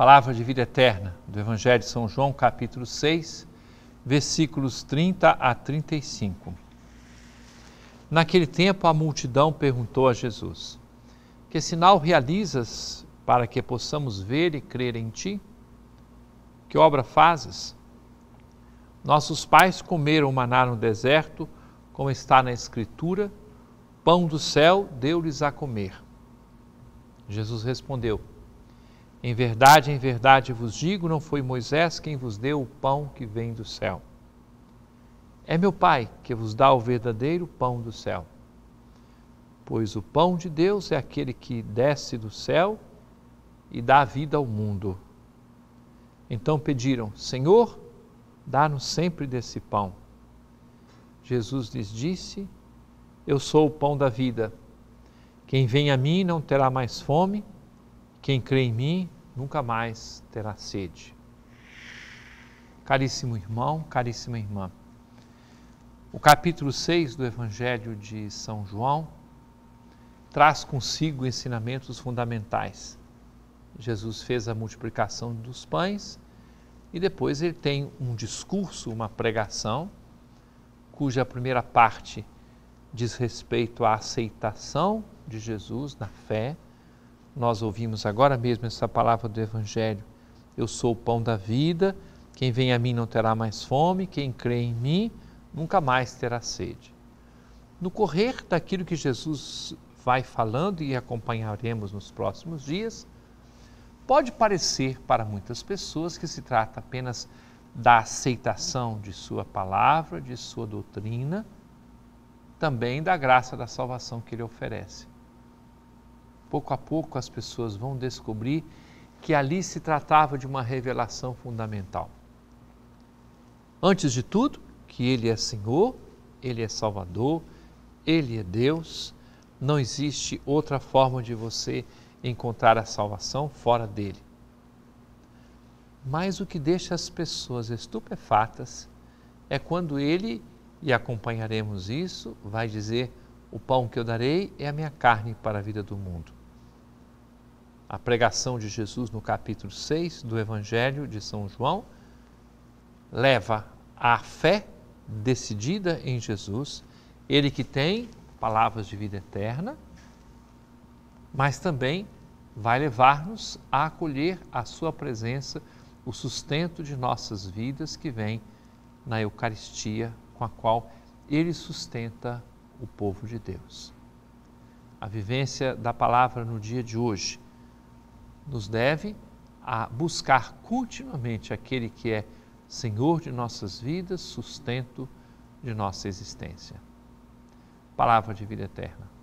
palavra de vida eterna do Evangelho de São João, capítulo 6, versículos 30 a 35. Naquele tempo, a multidão perguntou a Jesus: Que sinal realizas para que possamos ver e crer em ti? Que obra fazes? Nossos pais comeram maná no deserto, como está na Escritura: Pão do céu deu-lhes a comer. Jesus respondeu: em verdade, em verdade vos digo: não foi Moisés quem vos deu o pão que vem do céu. É meu Pai que vos dá o verdadeiro pão do céu. Pois o pão de Deus é aquele que desce do céu e dá vida ao mundo. Então pediram: Senhor, dá-nos sempre desse pão. Jesus lhes disse: Eu sou o pão da vida. Quem vem a mim não terá mais fome quem crê em mim nunca mais terá sede. Caríssimo irmão, caríssima irmã, o capítulo 6 do Evangelho de São João traz consigo ensinamentos fundamentais. Jesus fez a multiplicação dos pães e depois ele tem um discurso, uma pregação, cuja primeira parte diz respeito à aceitação de Jesus na fé nós ouvimos agora mesmo essa palavra do Evangelho. Eu sou o pão da vida, quem vem a mim não terá mais fome, quem crê em mim nunca mais terá sede. No correr daquilo que Jesus vai falando e acompanharemos nos próximos dias, pode parecer para muitas pessoas que se trata apenas da aceitação de Sua palavra, de Sua doutrina, também da graça da salvação que Ele oferece. Pouco a pouco as pessoas vão descobrir que ali se tratava de uma revelação fundamental. Antes de tudo, que Ele é Senhor, Ele é Salvador, Ele é Deus, não existe outra forma de você encontrar a salvação fora dele. Mas o que deixa as pessoas estupefatas é quando ele, e acompanharemos isso, vai dizer: O pão que eu darei é a minha carne para a vida do mundo a pregação de Jesus no capítulo 6 do Evangelho de São João leva à fé decidida em Jesus, ele que tem palavras de vida eterna, mas também vai levar-nos a acolher a sua presença, o sustento de nossas vidas que vem na Eucaristia, com a qual ele sustenta o povo de Deus. A vivência da palavra no dia de hoje nos deve a buscar continuamente aquele que é Senhor de nossas vidas, sustento de nossa existência. Palavra de vida eterna.